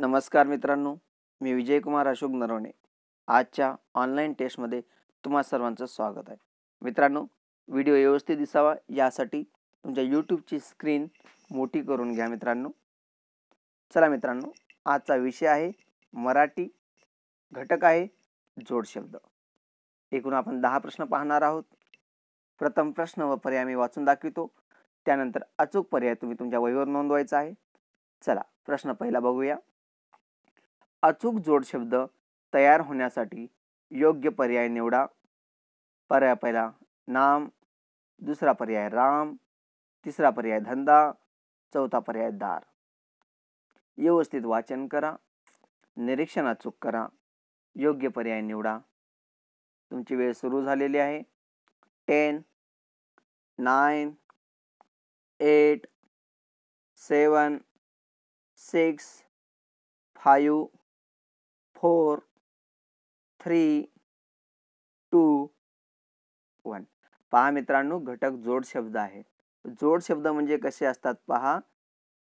नमस्कार मित्रांनो मी विजयकुमार अशोक नरवणे आजच्या ऑनलाईन टेस्टमध्ये तुम्हा सर्वांचं स्वागत आहे मित्रांनो व्हिडिओ व्यवस्थित दिसावा यासाठी तुमच्या यूट्यूबची स्क्रीन मोठी करून घ्या मित्रांनो चला मित्रांनो आजचा विषय आहे मराठी घटक आहे जोडशब्द एकूण आपण दहा प्रश्न पाहणार आहोत प्रथम प्रश्न व पर्याय मी वाचून दाखवितो त्यानंतर अचूक पर्याय तुम्ही तुमच्या वहीवर नोंदवायचा आहे चला प्रश्न पहिला बघूया अचूक जोडशब्द तयार होण्यासाठी योग्य पर्याय निवडा पर्याय पहिला नाम दुसरा पर्याय राम तिसरा पर्याय धंदा चौथा पर्याय दार व्यवस्थित वाचन करा निरीक्षण अचूक करा योग्य पर्याय निवडा तुमची वेळ सुरू झालेली आहे ten nine eight seven six five four three two one पहा मित्रांनो घटक जोड शब्द आहे जोड शब्द म्हणजे कसे असतात पहा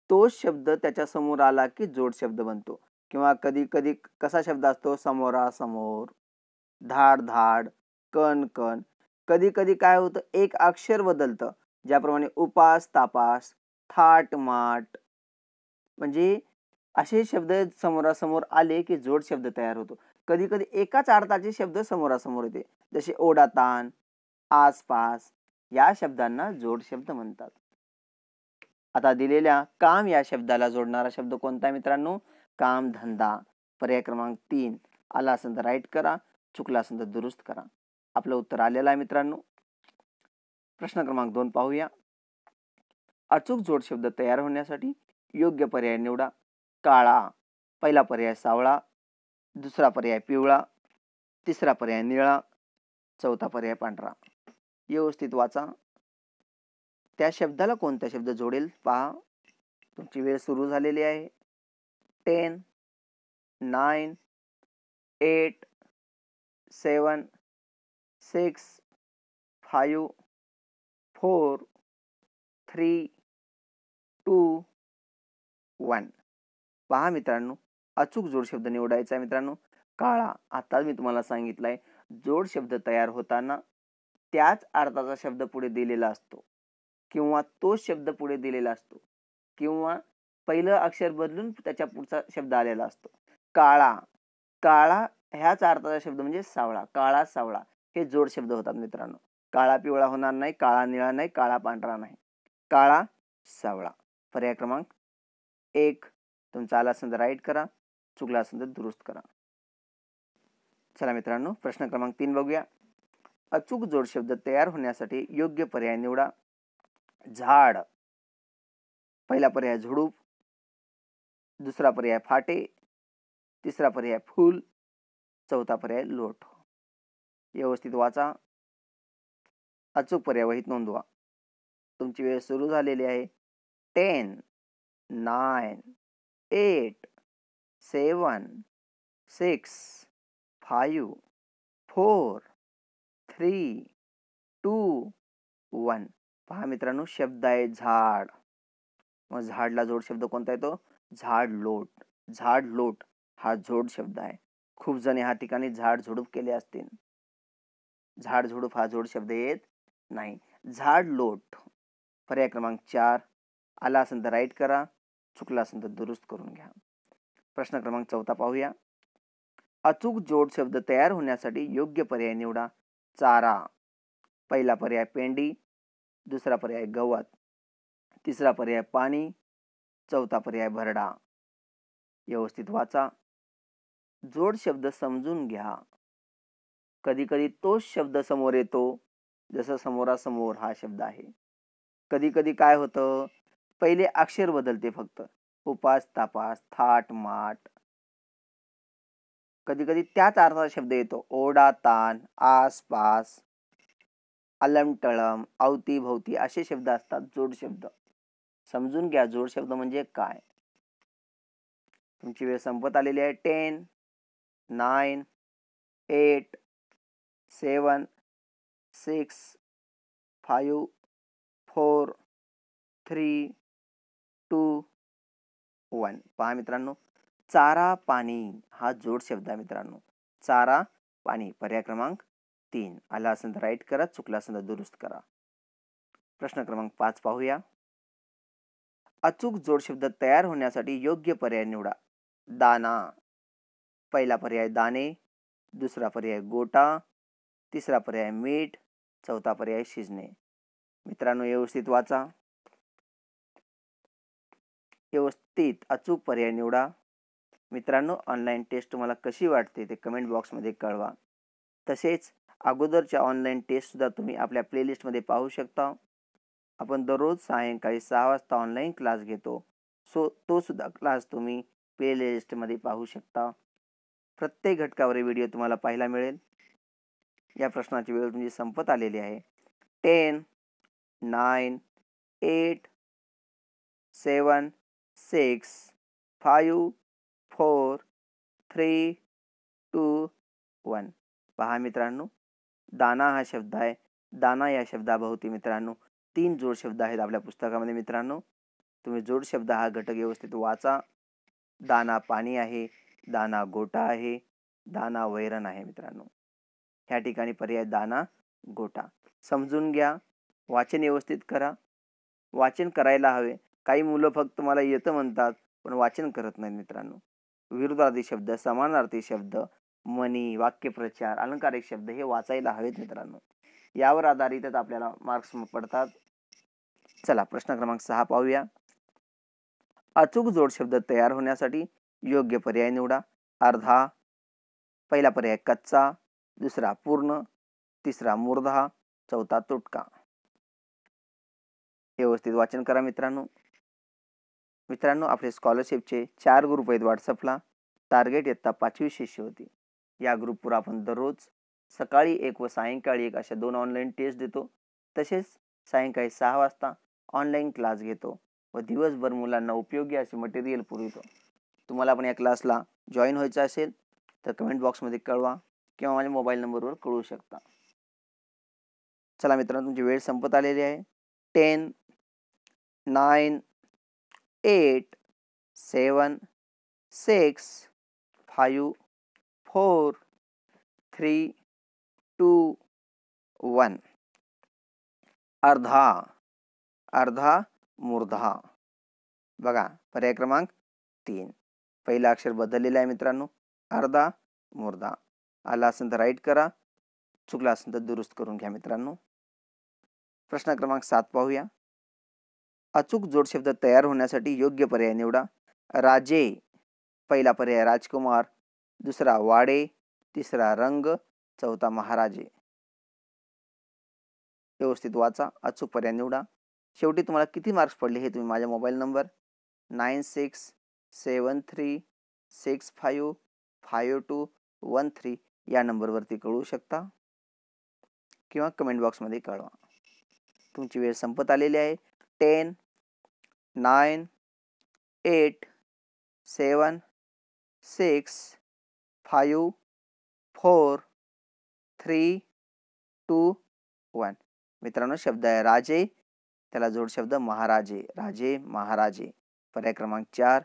तोच शब्द त्याच्या समोर आला की जोड शब्द बनतो किंवा कधी कधी कसा शब्द असतो समोरासमोर धाड धाड कण कण कधी कधी काय होतं एक अक्षर बदलतं ज्याप्रमाणे उपास तापास थाट माट म्हणजे असे शब्द समोरासमोर आले की जोड शब्द तयार होतो कधी कधी एकाच अर्थाचे शब्द समोरासमोर येते जसे ओढाताण आसपास या शब्दांना जोड शब्द म्हणतात आता दिलेल्या काम या शब्दाला जोडणारा शब्द कोणता मित्रांनो काम धंदा पर्याय क्रमांक तीन आला असं तर राईट करा चुकला असं तर दुरुस्त करा आपलं उत्तर आलेलं आहे मित्रांनो प्रश्न क्रमांक दोन पाहूया अचूक जोड शब्द तयार होण्यासाठी योग्य पर्याय निवडा काळा पहिला पर्याय सावळा दुसरा पर्याय पिवळा तिसरा पर्याय निळा चौथा पर्याय पांढरा व्यवस्थित वाचा त्या शब्दाला कोणता शब्द जोडेल पहा तुमची वेळ सुरू झालेली आहे ten nine eight seven six five four three two one पहा मित्रांनो अचूक जोड शब्द निवडायचा आहे मित्रांनो काळा आता मी तुम्हाला सांगितलंय जोड शब्द तयार होताना त्याच अर्थाचा शब्द पुढे दिलेला असतो किंवा तोच शब्द पुढे दिलेला असतो किंवा पहिलं अक्षर बदलून त्याच्या पुढचा शब्द आलेला असतो काळा काळा ह्याच अर्थाचा शब्द म्हणजे सावळा काळा सावळा हे जोड शब्द होतात मित्रांनो काळा पिवळा होणार नाही काळा निळा नाही काळा पांढरा नाही काळा सावळा पर्याय क्रमांक एक तुमचा आला असेल तर राईट करा चुकला असेल तर दुरुस्त करा चला मित्रांनो प्रश्न क्रमांक तीन बघूया अचूक जोड शब्द तयार होण्यासाठी योग्य पर्याय निवडा झाड पहिला पर्याय झुडूप दुसरा पर्याय फाटे तिसरा पर्याय फूल चौथा पर्याय लोट व्यवस्थित वाचा अचूक पर्याय वहीत नोंदवा तुमची वेळ सुरू झालेली आहे ten nine eight seven six five four three two one पहा मित्रांनो शब्द आहे झाड मग झाडला जोड शब्द कोणता येतो झाड लोट झाड लोट हा जोड शब्द आहे खूप जण ह्या ठिकाणी झाड झुडूप केले असतील झाड झुडूप हा जोड शब्द येत नाही झाड लोट पर्याय क्रमांक चार आला असेल तर राईट करा चुकला असेल तर दुरुस्त करून घ्या प्रश्न क्रमांक चौथा पाहूया अचूक जोड शब्द तयार होण्यासाठी योग्य पर्याय निवडा चारा पहिला पर्याय पेंडी दुसरा पर्याय गवत तिसरा पर्याय पाणी चौथा पर्याय भरडा व्यवस्थित वाचा जोड शब्द समजून घ्या कधीकधी तोच शब्द समोर येतो जसं समोरासमोर हा शब्द आहे कधी कधी काय होतं पहिले अक्षर बदलते फक्त उपास तापास थाट माट कधी कधी त्याच अर्थाचा शब्द येतो ओढा ताण आसपास अलमटळम अवतीभोवती असे शब्द असतात जोड शब्द समजून घ्या जोड शब्द म्हणजे काय तुमची वेळ संपत आलेली आहे ten nine eight seven six five four three two one पहा मित्रांनो चारा पाणी हा जोड शब्द आहे मित्रांनो चारा पाणी पर्याय क्रमांक तीन आला असेल तर राईट करा चुकला असेल तर दुरुस्त करा प्रश्न क्रमांक पाच पाहूया अचूक जोड शब्द तयार होण्यासाठी योग्य पर्याय निवडा दाना पहिला पर्याय दाणे दुसरा पर्याय गोटा तिसरा पर्याय मीठ चौथा पर्याय शिजणे मित्रांनो व्यवस्थित वाचा व्यवस्थित अचूक पर्याय निवडा मित्रांनो ऑनलाईन टेस्ट तुम्हाला कशी वाटते ते कमेंट बॉक्समध्ये कळवा तसेच अगोदरच्या ऑनलाईन टेस्टसुद्धा तुम्ही आपल्या प्लेलिस्टमध्ये पाहू शकता आपण दररोज सायंकाळी सहा वाजता ऑनलाईन क्लास घेतो सो तोसुद्धा क्लास तुम्ही प्लेलिस्टमध्ये पाहू शकता प्रत्येक घटकावर व्हिडिओ तुम्हाला पाहायला मिळेल या प्रश्नाची वेळ तुमची संपत आलेली आहे ten nine eight seven six five four three two one पहा मित्रांनो दाना हा शब्द आहे दाना या शब्दाभोवती मित्रांनो तीन जोड शब्द आहेत आपल्या पुस्तकामध्ये मित्रांनो तुम्ही जोड शब्द हा घटक व्यवस्थित वाचा दाना पाणी आहे दाना गोटा आहे दाना वैरण आहे मित्रांनो ह्या ठिकाणी पर्याय दाना गोटा समजून घ्या वाचन व्यवस्थित करा वाचन करायला हवे काही मुलं फक्त मला येतं म्हणतात पण वाचन करत नाहीत मित्रांनो विरुद्धार्थी शब्द समानार्थी शब्द मनी वाक्यप्रचार अलंकारिक शब्द हे वाचायला हवेत मित्रांनो यावर आधारितच आपल्याला मार्क्स पडतात चला प्रश्न क्रमांक सहा पाहूया अचूक जोड शब्द तयार होण्यासाठी योग्य पर्याय निवडा अर्धा पहिला पर्याय कच्चा दुसरा पूर्ण तिसरा मूर्धा चौथा तुटका व्यवस्थित वाचन करा मित्रांनो मित्रांनो आपले स्कॉलरशिपचे चार ग्रुप आहेत व्हॉट्सअपला टार्गेट इयत्ता पाचवी शिष्य होती या ग्रुपवर आपण दररोज सकाळी एक व सायंकाळी एक अशा दोन ऑनलाईन टेस्ट देतो तसेच सायंकाळी सहा वाजता ऑनलाईन क्लास घेतो व दिवसभर मुलांना उपयोगी असे मटेरियल पुरवतो तुम्हाला आपण या क्लासला जॉईन व्हायचं असेल तर कमेंट बॉक्समध्ये कळवा किंवा माझ्या मोबाईल नंबरवर कळू शकता चला मित्रांनो तुमची वेळ संपत आलेली आहे ten nine eight seven six five four three two one अर्धा अर्धा मुर्धा. बघा पर्याय क्रमांक तीन पहिला अक्षर बदललेला आहे मित्रांनो अर्धा मुर्धा. आला असेल तर राईट करा चुकला असेल दुरुस्त करून घ्या मित्रांनो प्रश्न क्रमांक सात पाहूया अचूक जोडशब्द तयार होण्यासाठी योग्य पर्याय निवडा राजे पहिला पर्याय राजकुमार दुसरा वाडे तिसरा रंग चौथा महाराजे व्यवस्थित वाचा अचूक पर्याय निवडा शेवटी तुम्हाला किती मार्क्स पडले हे तुम्ही माझ्या mobile number nine six seven three six five five two one three या नंबरवरती कळवू शकता किंवा कमेंट बॉक्समध्ये कळवा तुमची वेळ संपत आलेली आहे ten nine eight seven six five four three two one मित्रांनो शब्द आहे राजे त्याला शब्द महाराजे राजे महाराजे पर्याय क्रमांक चार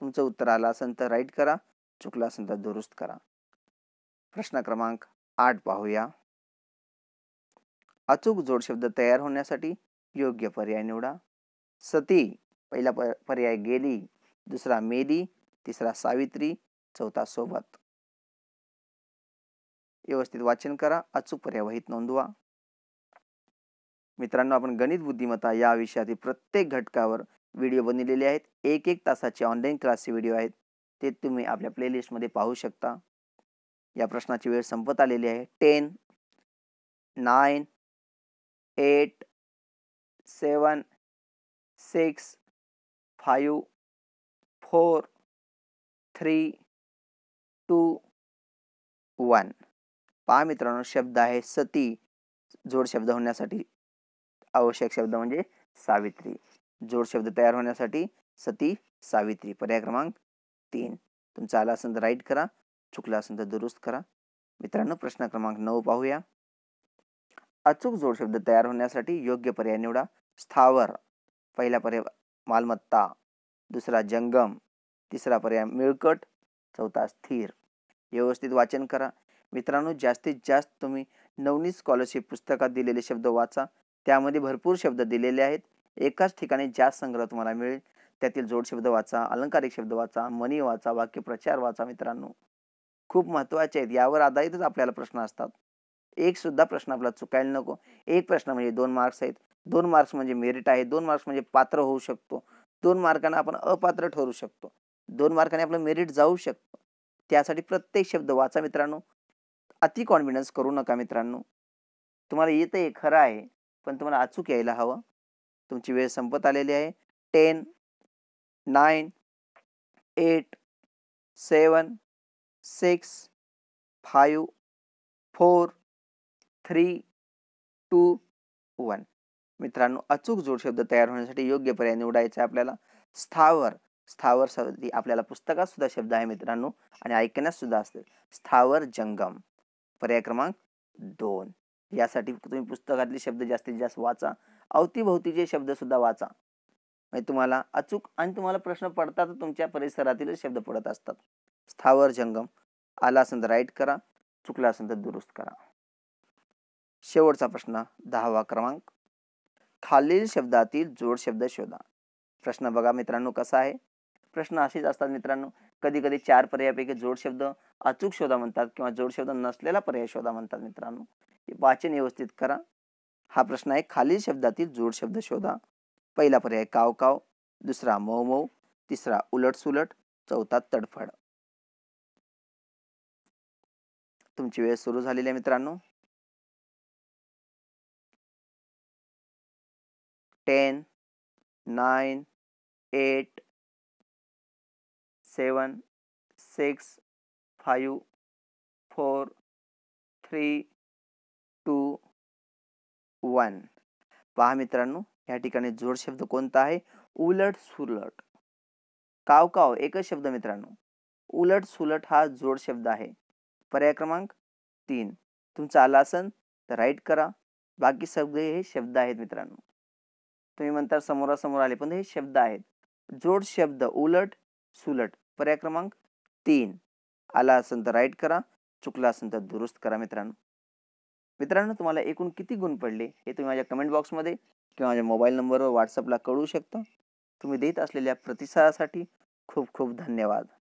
तुमचं उत्तर आला असेल तर राईट करा चुकला असेल तर दुरुस्त करा प्रश्न क्रमांक आठ पाहूया अचूक जोड शब्द तयार होण्यासाठी योग्य पर्याय निवडा सती पहिला पर्याय गेली दुसरा मेली तिसरा सावित्री चौथा सोबत व्यवस्थित वाचन करा अचूक पर्यावहित नोंदवा मित्रांनो आपण गणित बुद्धिमत्ता या विषयातील प्रत्येक घटकावर व्हिडिओ बनलेले आहेत एक एक तासाचे ऑनलाईन क्लासचे व्हिडिओ आहेत ते तुम्ही आपल्या प्लेलिस्टमध्ये पाहू शकता या प्रश्नाची वेळ संपत आलेली आहे ten nine eight seven six five four three two one पहा मित्रांनो शब्द आहे सती जोड शब्द होण्यासाठी आवश्यक शब्द म्हणजे सावित्री जोड शब्द तयार होण्यासाठी सती सावित्री पर्याय क्रमांक तीन तुमचा आला असेल तर राईट करा चुकला असेल तर दुरुस्त करा मित्रांनो प्रश्न क्रमांक नऊ पाहूया अचूक जोड शब्द तयार होण्यासाठी योग्य पर्याय निवडा स्थावर पहिला पर्याय मालमत्ता दुसरा जंगम तिसरा पर्याय मिळकट चौथा स्थिर व्यवस्थित वाचन करा मित्रांनो जास्तीत जास्त तुम्ही नवनी स्कॉलरशिप पुस्तकात दिलेले शब्द वाचा त्यामध्ये भरपूर शब्द दिलेले आहेत एकाच ठिकाणी जास्त संग्रह तुम्हाला मिळेल त्यातील जोड शब्द वाचा अलंकारिक शब्द वाचा मनी वाचा वाक्यप्रचार वाचा मित्रांनो खूप महत्त्वाचे आहेत यावर आधारितच आपल्याला प्रश्न असतात एक सुद्धा प्रश्न आपला चुकायला नको एक प्रश्न म्हणजे दोन मार्क्स आहेत दोन मार्क्स म्हणजे मेरिट आहे दोन मार्क्स म्हणजे पात्र होऊ शकतो दोन मार्कांना आपण अपात्र ठरू शकतो दोन मार्कांनी आपलं मेरिट जाऊ शकतो त्यासाठी प्रत्येक शब्द वाचा मित्रांनो अति कॉन्फिडन्स करू नका मित्रांनो तुम्हाला येतं आहे खरं आहे पण तुम्हाला अचूक यायला हवं तुमची वेळ संपत आलेली आहे ten nine eight seven six five four three two one मित्रांनो अचूक जोड शब्द तयार होण्यासाठी योग्य पर्याय निवडायचा आपल्याला स्थावर स्थावर संधी आपल्याला पुस्तकात सुद्धा शब्द आहे मित्रांनो आणि ऐकण्यास सुद्धा असते स्थावर जंगम पर्याय क्रमांक दोन यासाठी तुम्ही पुस्तकातले शब्द जास्तीत जास्त वाचा अवतीभोवतीचे शब्द सुद्धा वाचा म्हणजे तुम्हाला अचूक आणि तुम्हाला प्रश्न पडतात तुमच्या परिसरातील शब्द पडत असतात स्थावर जंगम आला असं तर राईट करा चुकला असं तर दुरुस्त करा शेवटचा प्रश्न दहावा क्रमांक खालील शब्दातील जोड शब्द शोधा प्रश्न बघा मित्रांनो कसा आहे प्रश्न असेच असतात मित्रांनो कधी कधी चार पर्यायापैकी जोड शब्द अचूक शोधा म्हणतात किंवा जोड शब्द नसलेला पर्याय शोधा म्हणतात मित्रांनो वाचन व्यवस्थित करा हा प्रश्न आहे खालील शब्दातील जोड शब्द शोधा पहिला पर्याय काव काव दुसरा मऊ मऊ तिसरा उलटसुलट चौथा तडफड तुमची वेळ सुरू झालेली आहे मित्रांनो ten nine eight seven six five four three two one पहा मित्रांनो या ठिकाणी जोड शब्द कोणता आहे उलट सुलट काव काव एकच शब्द मित्रांनो उलट सुलट हा जोड शब्द आहे पर्याय क्रमांक तीन तुमचा आला असेल तर राईट करा बाकी सगळे हे शब्द आहेत मित्रांनो तुम्ही म्हणता समोरासमोर आले पण हे शब्द आहेत जोड शब्द उलट सुलट पर्याय क्रमांक तीन आला असेल तर राईट करा चुकला असेल तर दुरुस्त करा मित्रांनो मित्रांनो तुम्हाला एकूण किती गुण पडले हे तुम्ही माझ्या कमेंट बॉक्समध्ये किंवा माझ्या मोबाईल नंबरवर व्हॉट्सअपला कळू शकता तुम्ही देत असलेल्या प्रतिसादासाठी खूप खूप धन्यवाद